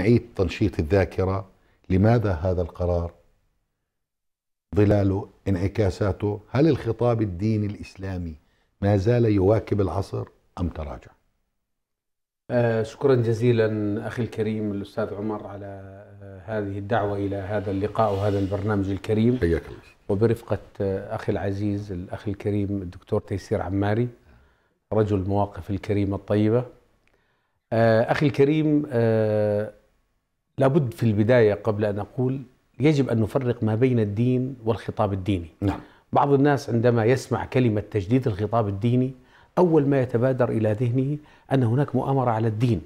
نعيد تنشيط الذاكرة لماذا هذا القرار ظلاله انعكاساته هل الخطاب الديني الإسلامي ما زال يواكب العصر أم تراجع آه شكرا جزيلا أخي الكريم الأستاذ عمر على آه هذه الدعوة إلى هذا اللقاء وهذا البرنامج الكريم حياك الله وبرفقة آه أخي العزيز الأخ الكريم الدكتور تيسير عماري رجل المواقف الكريمة الطيبة آه، أخي الكريم آه، لابد في البداية قبل أن أقول يجب أن نفرق ما بين الدين والخطاب الديني نعم. بعض الناس عندما يسمع كلمة تجديد الخطاب الديني أول ما يتبادر إلى ذهنه أن هناك مؤامرة على الدين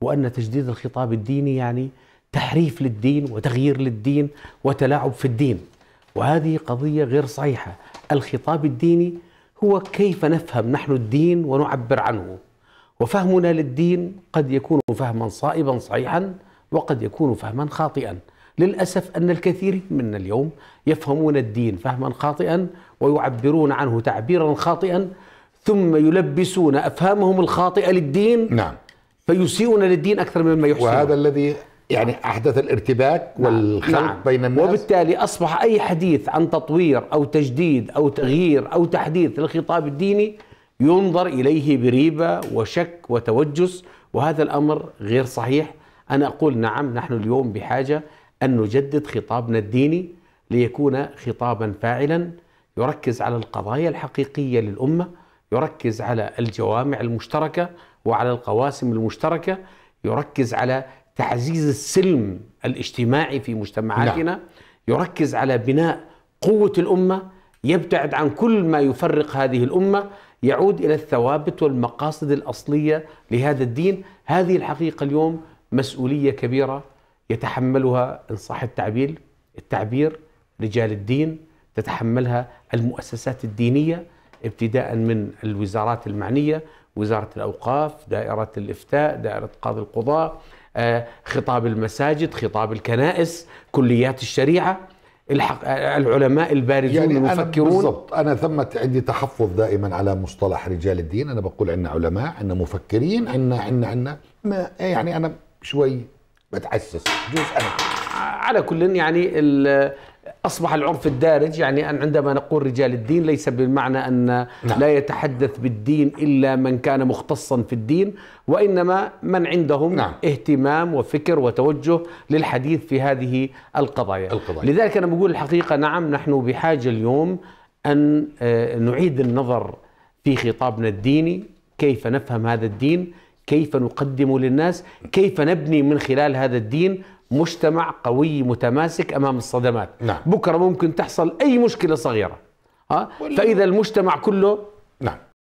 وأن تجديد الخطاب الديني يعني تحريف للدين وتغيير للدين وتلاعب في الدين وهذه قضية غير صحيحة الخطاب الديني هو كيف نفهم نحن الدين ونعبر عنه وفهمنا للدين قد يكون فهما صائبا صحيحا وقد يكون فهما خاطئا للأسف أن الكثير من اليوم يفهمون الدين فهما خاطئا ويعبرون عنه تعبيرا خاطئا ثم يلبسون أفهامهم الخاطئة للدين نعم فيسيئون للدين أكثر مما يحسنون وهذا الذي يعني أحدث الارتباك نعم. والخلط نعم. بين الناس وبالتالي أصبح أي حديث عن تطوير أو تجديد أو تغيير أو تحديث للخطاب الديني ينظر إليه بريبة وشك وتوجس وهذا الأمر غير صحيح أنا أقول نعم نحن اليوم بحاجة أن نجدد خطابنا الديني ليكون خطابا فاعلا يركز على القضايا الحقيقية للأمة يركز على الجوامع المشتركة وعلى القواسم المشتركة يركز على تعزيز السلم الاجتماعي في مجتمعاتنا نعم. يركز على بناء قوة الأمة يبتعد عن كل ما يفرق هذه الأمة يعود إلى الثوابت والمقاصد الأصلية لهذا الدين هذه الحقيقة اليوم مسؤولية كبيرة يتحملها إن صح التعبير التعبير رجال الدين تتحملها المؤسسات الدينية ابتداء من الوزارات المعنية وزارة الأوقاف دائرة الإفتاء دائرة قاضي القضاء آه، خطاب المساجد خطاب الكنائس كليات الشريعة الحق آه، العلماء البارزون يعني المفكرون أنا بالضبط أنا ثمت عندي تحفظ دائما على مصطلح رجال الدين أنا بقول عندنا علماء عندنا مفكرين عندنا عندنا عندنا ما يعني أنا شوي بتحسس جوز أنا على كل يعني أصبح العرف الدارج يعني أن عندما نقول رجال الدين ليس بالمعنى أن نعم. لا يتحدث بالدين إلا من كان مختصا في الدين وإنما من عندهم نعم. اهتمام وفكر وتوجه للحديث في هذه القضايا, القضايا. لذلك أنا بقول الحقيقة نعم نحن بحاجة اليوم أن آه، نعيد النظر في خطابنا الديني كيف نفهم هذا الدين كيف نقدم للناس كيف نبني من خلال هذا الدين مجتمع قوي متماسك أمام الصدمات نعم. بكرة ممكن تحصل أي مشكلة صغيرة ها؟ فإذا المجتمع كله نعم